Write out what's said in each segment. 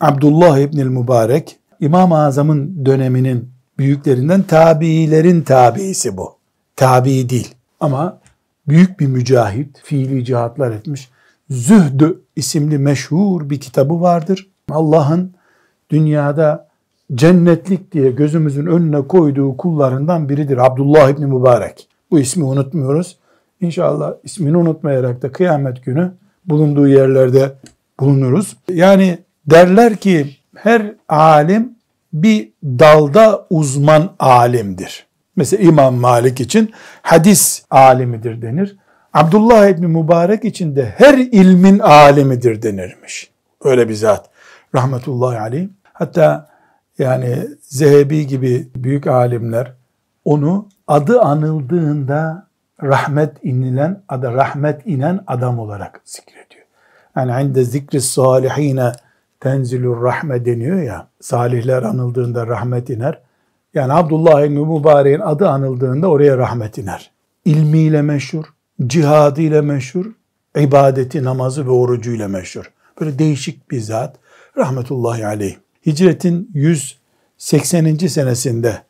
Abdullah İbnül Mübarek İmam-ı Azam'ın döneminin büyüklerinden tabiilerin tabiisi bu. Tabi değil ama büyük bir mücahit, fiili cihatlar etmiş. Zühdü isimli meşhur bir kitabı vardır. Allah'ın dünyada cennetlik diye gözümüzün önüne koyduğu kullarından biridir. Abdullah İbni Mübarek. Bu ismi unutmuyoruz. İnşallah ismini unutmayarak da kıyamet günü bulunduğu yerlerde bulunuruz. Yani Derler ki her alim bir dalda uzman alimdir. Mesela İmam Malik için hadis alimidir denir. Abdullah İbni Mübarek için de her ilmin alimidir denirmiş. Öyle bir zat. Rahmetullahi aleyh. Hatta yani Zehebi gibi büyük alimler onu adı anıldığında rahmet inilen ada rahmet inen adam olarak zikrediyor. Yani inde zikri salihine tenzilur rahme deniyor ya, salihler anıldığında rahmet iner. Yani Abdullah İbni Mübarek'in adı anıldığında oraya rahmet iner. İlmiyle meşhur, cihadıyla meşhur, ibadeti, namazı ve orucuyla meşhur. Böyle değişik bir zat. Rahmetullahi aleyh. Hicretin 180. senesinde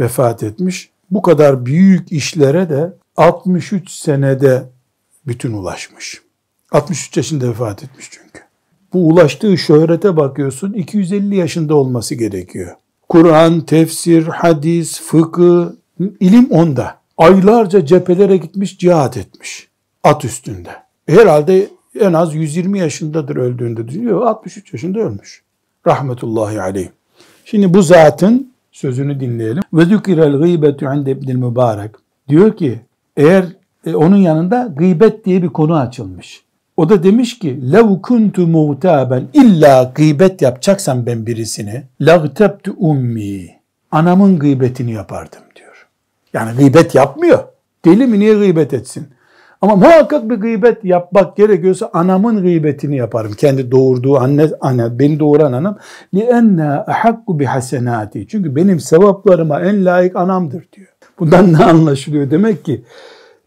vefat etmiş. Bu kadar büyük işlere de 63 senede bütün ulaşmış. 63 yaşında vefat etmiş çünkü bu ulaştığı şöhrete bakıyorsun 250 yaşında olması gerekiyor. Kur'an, tefsir, hadis, fıkıh, ilim onda. Aylarca cephelere gitmiş, cihat etmiş. At üstünde. Herhalde en az 120 yaşındadır öldüğünde diyor. 63 yaşında ölmüş. Rahmetullahi aleyh. Şimdi bu zatın sözünü dinleyelim. Ve zükirel gıybetü inde ibnil mübarek. Diyor ki eğer e, onun yanında gıybet diye bir konu açılmış. O da demiş ki lev kuntu muhtaben illa gıybet yapacaksam ben birisini lagtebtu ummi anamın gıybetini yapardım diyor. Yani gıybet yapmıyor. Deli mi niye gıybet etsin? Ama muhakkak bir gıybet yapmak gerekiyorsa anamın gıybetini yaparım. Kendi doğurduğu anne, anne beni doğuran anam. لِأَنَّا اَحَقُّ بِحَسَنَاتِ Çünkü benim sevaplarıma en layık anamdır diyor. Bundan ne anlaşılıyor? Demek ki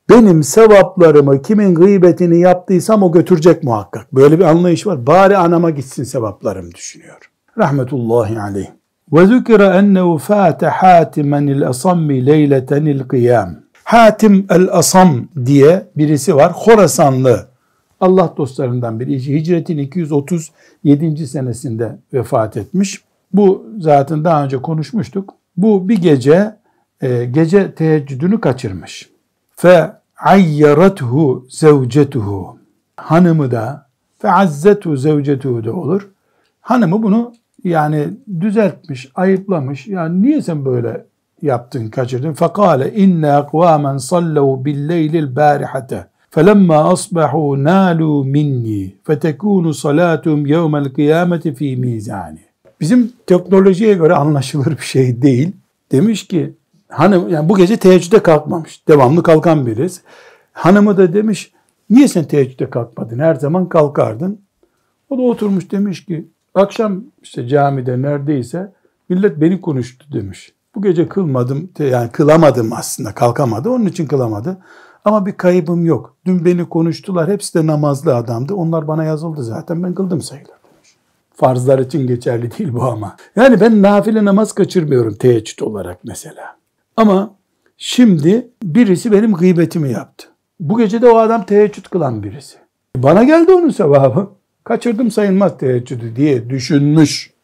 benim sevaplarımı kimin gıybetini yaptıysam o götürecek muhakkak. Böyle bir anlayış var. Bari anama gitsin sevaplarım düşünüyor. Rahmetullahi aleyh. Ve zükre ennehu fâte hâtimen il asammi leyleten il kıyam. Hatim el Asam diye birisi var. Horasanlı Allah dostlarından biri. Hicretin 237. senesinde vefat etmiş. Bu zaten daha önce konuşmuştuk. Bu bir gece e, gece teheccüdünü kaçırmış fe ayyarathu zevcetuhu hanımı da fe azzetu zevcetuhu da olur. Hanımı bunu yani düzeltmiş, ayıplamış. Yani niye sen böyle yaptın, kaçırdın? Fakale, inne akvamen sallu billeylil barihate. فَلَمَّا أَصْبَحُوا nalu minni. فَتَكُونُ salatum يَوْمَ الْقِيَامَةِ fi mizani. Bizim teknolojiye göre anlaşılır bir şey değil. Demiş ki hanım yani bu gece teheccüde kalkmamış. Devamlı kalkan biriz. Hanımı da demiş niye sen teheccüde kalkmadın? Her zaman kalkardın. O da oturmuş demiş ki akşam işte camide neredeyse millet beni konuştu demiş. Bu gece kılmadım yani kılamadım aslında kalkamadı onun için kılamadı. Ama bir kaybım yok. Dün beni konuştular hepsi de namazlı adamdı. Onlar bana yazıldı zaten ben kıldım sayılır demiş. Farzlar için geçerli değil bu ama. Yani ben nafile namaz kaçırmıyorum teheccüd olarak mesela. Ama şimdi birisi benim gıybetimi yaptı. Bu gece de o adam teheccüd kılan birisi. Bana geldi onun sevabı. Kaçırdım sayılmaz teheccüdü diye düşünmüş.